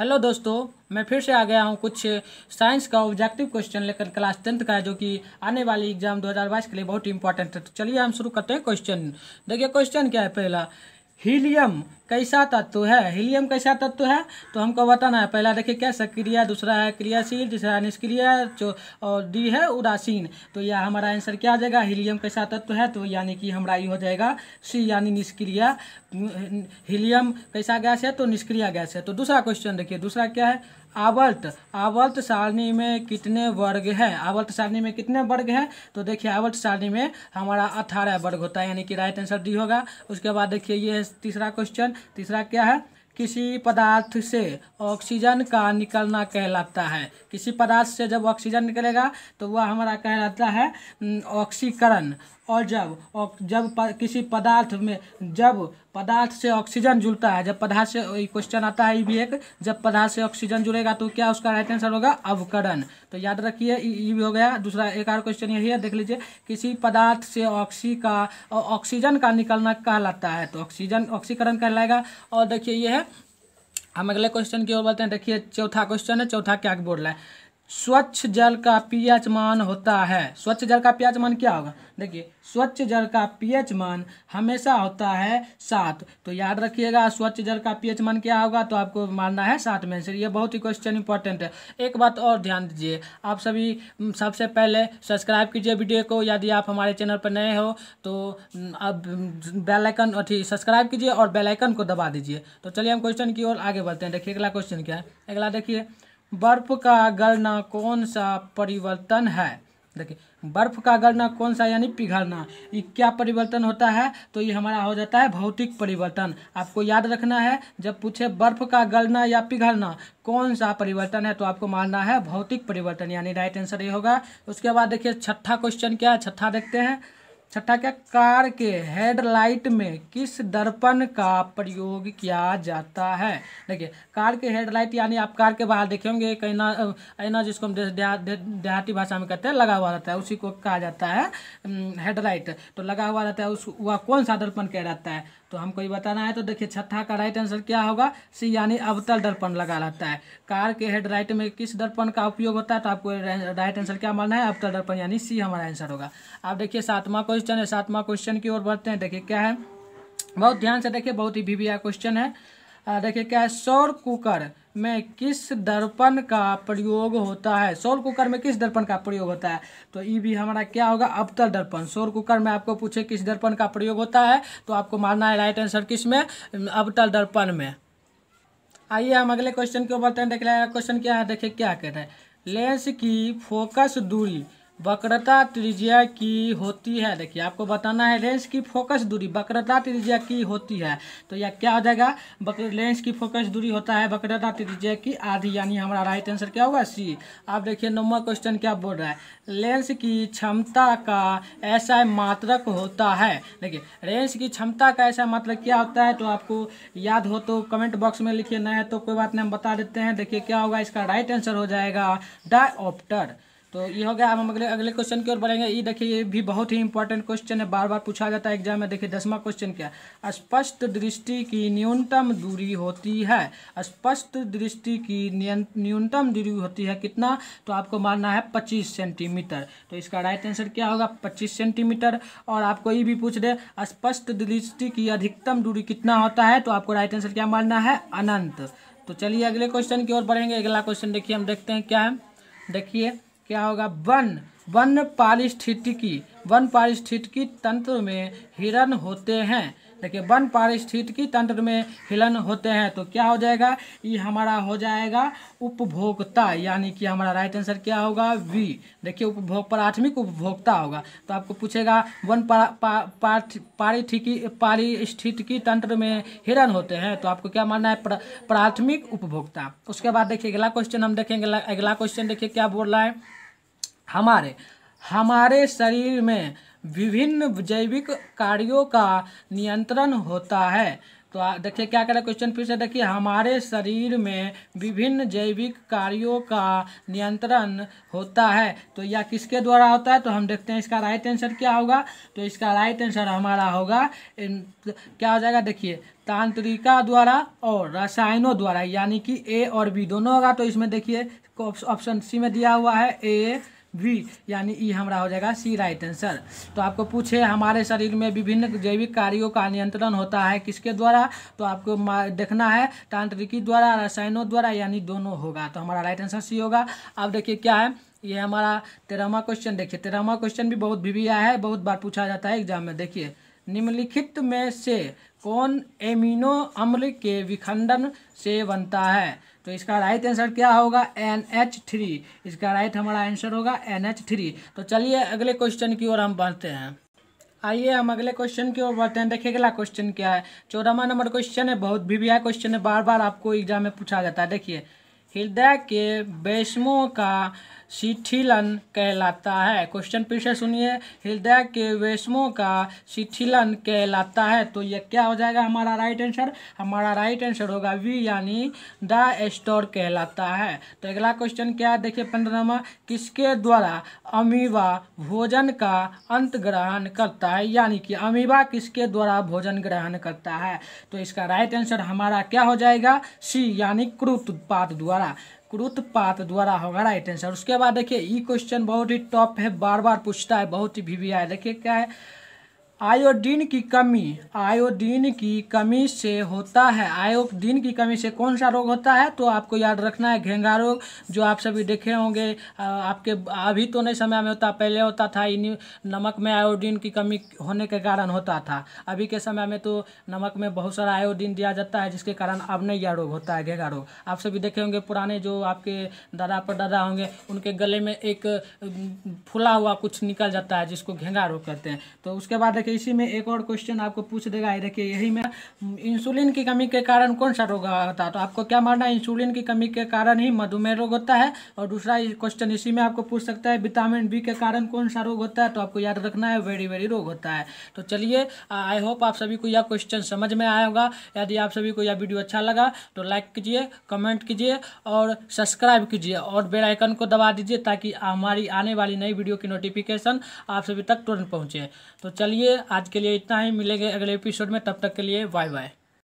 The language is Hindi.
हेलो दोस्तों मैं फिर से आ गया हूँ कुछ साइंस का ऑब्जेक्टिव क्वेश्चन लेकर क्लास टेंथ का है जो कि आने वाली एग्जाम 2022 के लिए बहुत इंपॉर्टेंट है तो चलिए हम शुरू करते हैं क्वेश्चन देखिए क्वेश्चन क्या है पहला हीलियम कैसा तत्व है हीलियम कैसा तत्व है तो हमको बताना है पहला देखिए क्या सक्रिय दूसरा है क्रियाशील तीसरा निष्क्रिय जो और डी है उदासीन तो यह हमारा आंसर क्या आ जाएगा हीलियम कैसा तत्व है तो यानी कि हमारा ये हो जाएगा सी यानी निष्क्रिय हीलियम कैसा गैस है तो निष्क्रिय गैस है तो दूसरा क्वेश्चन देखिए दूसरा क्या है आवर्त आवर्त सारणी में कितने वर्ग है आवर्त सारणी में कितने वर्ग है तो देखिए आवर्त सारणी में हमारा अठारह वर्ग होता है यानी कि राइट आंसर डी होगा उसके बाद देखिए ये है तीसरा क्वेश्चन तीसरा क्या है किसी पदार्थ से ऑक्सीजन का निकलना कहलाता है किसी पदार्थ से जब ऑक्सीजन निकलेगा तो वह हमारा कहलाता है ऑक्सीकरण और जब जब किसी पदार्थ में जब पदार्थ से ऑक्सीजन जुड़ता है जब पदार्थ से क्वेश्चन आता है ये भी एक जब पदार्थ से ऑक्सीजन जुड़ेगा तो क्या उसका राइट आंसर होगा अवकरण तो याद रखिए ये भी हो गया दूसरा एक और क्वेश्चन यही है देख लीजिए किसी पदार्थ से ऑक्सी का ऑक्सीजन का निकलना कहलाता है तो ऑक्सीजन ऑक्सीकरण कहलाएगा और देखिए ये है हम अगले क्वेश्चन की ओर बोलते हैं देखिए चौथा क्वेश्चन है चौथा क्या बोल रहा है स्वच्छ जल का पीएच मान होता है स्वच्छ जल का पीएच मान क्या होगा देखिए स्वच्छ जल का पीएच मान हमेशा होता है सात तो याद रखिएगा स्वच्छ जल का पीएच मान क्या होगा तो आपको मानना है सात में आंसर ये बहुत ही क्वेश्चन इंपॉर्टेंट है एक बात और ध्यान दीजिए आप सभी सबसे पहले सब्सक्राइब कीजिए वीडियो को यदि आप हमारे चैनल पर नए हो तो अब बेलाइकन अथी सब्सक्राइब कीजिए और बेलाइकन को दबा दीजिए तो चलिए हम क्वेश्चन की ओर आगे बढ़ते हैं देखिए अगला क्वेश्चन क्या है अगला देखिए बर्फ का गलना कौन सा परिवर्तन है देखिए बर्फ का गलना कौन सा यानी पिघलना ये क्या परिवर्तन होता है तो ये हमारा हो जाता है भौतिक परिवर्तन आपको याद रखना है जब पूछे बर्फ का गलना या पिघलना कौन सा परिवर्तन है तो आपको मानना है भौतिक परिवर्तन यानी राइट आंसर ये होगा उसके बाद देखिए छठा क्वेश्चन क्या है छठा देखते हैं छठा क्या कार के हेडलाइट में किस दर्पण का प्रयोग किया जाता है देखिए कार के हेडलाइट यानी आप कार के बाहर देखे होंगे एक ऐना ऐना जिसको हम देहाती भाषा में कहते हैं लगा हुआ रहता है उसी को कहा जाता है हेडलाइट तो लगा हुआ रहता है उस वह कौन सा दर्पण कह रहता है तो हमको ये बताना है तो देखिए छठा का राइट आंसर क्या होगा सी यानी अवतल दर्पण लगा रहता है कार के हेड राइट में किस दर्पण का उपयोग होता है तो आपको राइट आंसर क्या मानना है अवतल दर्पण यानी सी हमारा आंसर होगा आप देखिए सातवां क्वेश्चन है सातवां क्वेश्चन की ओर बढ़ते हैं देखिए क्या है बहुत ध्यान से देखिए बहुत ही वी क्वेश्चन है देखिए क्या है सौर कुकर में किस दर्पण का प्रयोग होता है सौर कुकर में किस दर्पण का प्रयोग होता है तो ये भी हमारा क्या होगा अवतल दर्पण सौर कुकर में आपको पूछे किस दर्पण का प्रयोग होता है तो आपको मानना है राइट आंसर किस में अवतल दर्पण में आइए हम अगले क्वेश्चन के ऊपर देख क्वेश्चन क्या है देखिए क्या कह रहे हैं लेंस की फोकस दूरी वक्रता त्रिज्या की होती है देखिए आपको बताना है लेंस की फोकस दूरी वक्रता त्रिज्या की होती है तो यह क्या हो जाएगा लेंस की फोकस दूरी होता है वक्रता त्रिज्या की आधी यानी हमारा राइट आंसर क्या होगा सी आप देखिए नंबर क्वेश्चन क्या बोल रहा है लेंस की क्षमता का ऐसा मात्रक होता है देखिए लेंस की क्षमता का ऐसा मात्रक क्या होता है तो आपको याद हो तो कमेंट बॉक्स में लिखिए न तो कोई बात नहीं हम बता देते हैं देखिए क्या होगा इसका राइट आंसर हो जाएगा ऑप्टर तो ये हो गया अब हम अगले अगले क्वेश्चन की ओर बढ़ेंगे ये देखिए ये भी बहुत ही इंपॉर्टेंट क्वेश्चन है बार बार पूछा जाता है एग्जाम में देखिए दसवां क्वेश्चन क्या स्पष्ट दृष्टि की न्यूनतम दूरी होती है स्पष्ट दृष्टि की न्यूनतम दूरी होती है कितना तो आपको मानना है पच्चीस सेंटीमीटर तो इसका राइट आंसर क्या होगा पच्चीस सेंटीमीटर और आपको ये भी पूछ दे स्पष्ट दृष्टि की अधिकतम दूरी कितना होता है तो आपको राइट आंसर क्या मानना है अनंत तो चलिए अगले क्वेश्चन की ओर बढ़ेंगे अगला क्वेश्चन देखिए हम देखते हैं क्या है देखिए क्या होगा वन वन पारिस्थितिकी वन पारिस्थितिकी तंत्र में हिरण होते हैं देखिए वन पारिस्थितिकी तंत्र में हिरण होते हैं तो क्या हो जाएगा ये हमारा हो जाएगा उपभोक्ता यानी कि हमारा राइट आंसर क्या होगा वी देखिए उपभोग प्राथमिक उपभोक्ता होगा तो आपको पूछेगा वन पारिथिकी पारिस्थितिकी तंत्र में हिरण होते हैं तो आपको क्या मानना है प्राथमिक उपभोक्ता उसके बाद देखिए अगला क्वेश्चन हम देखेंगे अगला क्वेश्चन देखिए क्या बोल रहा है हमारे हमारे शरीर में विभिन्न जैविक कार्यों का नियंत्रण होता है तो देखिए क्या कह रहा है क्वेश्चन फिर से देखिए हमारे शरीर में विभिन्न जैविक कार्यों का नियंत्रण होता है तो यह किसके द्वारा होता है तो हम देखते हैं इसका राइट आंसर क्या होगा तो इसका राइट आंसर हमारा होगा क्या हो जाएगा देखिए तांत्रिका द्वारा और रसायनों द्वारा यानी कि ए और बी दोनों होगा तो इसमें देखिए ऑप्शन सी में दिया हुआ है ए वी यानी ई हमारा हो जाएगा सी राइट आंसर तो आपको पूछे हमारे शरीर में विभिन्न जैविक कार्यों का नियंत्रण होता है किसके द्वारा तो आपको देखना है तांत्रिकी द्वारा रसायनों द्वारा यानी दोनों होगा तो हमारा राइट आंसर सी होगा अब देखिए क्या है ये हमारा तेरहवा क्वेश्चन देखिए तेरहवा क्वेश्चन भी बहुत भी, है बहुत बार पूछा जाता है एग्जाम में देखिए निम्नलिखित में से कौन एमिनो अम्ल के विखंडन से बनता है तो इसका राइट आंसर क्या होगा एन एच थ्री इसका राइट हमारा आंसर होगा एन एच थ्री तो चलिए अगले क्वेश्चन की ओर हम बढ़ते हैं आइए हम अगले क्वेश्चन की ओर बढ़ते हैं देखिए अगला क्वेश्चन क्या है चौदहवा नंबर क्वेश्चन है बहुत वीवीआई क्वेश्चन है बार बार आपको एग्जाम में पूछा जाता है देखिए हृदय के वैष्मों का शिथिलन कहलाता है क्वेश्चन फिर से सुनिए हृदय के वेशमों का शिथिलन कहलाता है तो यह क्या हो जाएगा हमारा राइट आंसर हमारा राइट आंसर होगा वी यानी द स्टोर कहलाता है तो अगला क्वेश्चन क्या है देखिए पंद्रहवा किसके द्वारा अमीबा भोजन का अंत ग्रहण करता है यानी कि अमीबा किसके द्वारा भोजन ग्रहण करता है तो इसका राइट आंसर हमारा क्या हो जाएगा सी यानी क्रूत उत्पाद द्वारा क्रुतपात द्वारा होगा राइट आंसर उसके बाद देखिए ई क्वेश्चन बहुत ही टॉप है बार बार पूछता है बहुत ही वी वी आई देखिए क्या है आयोडीन की कमी आयोडीन की कमी से होता है आयोडीन की कमी से कौन सा रोग होता है तो आपको याद रखना है घेंगा रोग जो आप सभी देखे होंगे आपके अभी तो नहीं समय में होता पहले होता था इन नमक में आयोडीन की कमी होने के कारण होता था अभी के समय में तो नमक में बहुत सारा आयोडीन दिया जाता है जिसके कारण अब नहीं यह रोग होता है घेंगा रोग आप सभी देखे होंगे पुराने जो आपके दादा पर दादा होंगे उनके गले में एक फुला हुआ कुछ निकल जाता है जिसको घेंगा रोग कहते हैं तो उसके बाद देखिए इसी में एक और क्वेश्चन आपको पूछ देगा ये देखिए यही में इंसुलिन हम्म, की कमी के कारण कौन सा रोग होता है तो आपको क्या मानना है इंसुलिन की कमी के कारण ही मधुमेह रोग होता है और दूसरा क्वेश्चन इसी में आपको पूछ सकता है विटामिन बी के कारण कौन सा रोग होता है तो आपको याद रखना है वेरी वेरी रोग होता है तो चलिए आई होप आप सभी को यह क्वेश्चन समझ में आया होगा यदि आप सभी को यह वीडियो अच्छा लगा तो लाइक कीजिए कमेंट कीजिए और सब्सक्राइब कीजिए और बेल आइकन को दबा दीजिए ताकि हमारी आने वाली नई वीडियो की नोटिफिकेशन आप सभी तक तुरंत पहुंचे तो चलिए आज के लिए इतना ही मिलेंगे अगले एपिसोड में तब तक के लिए बाय बाय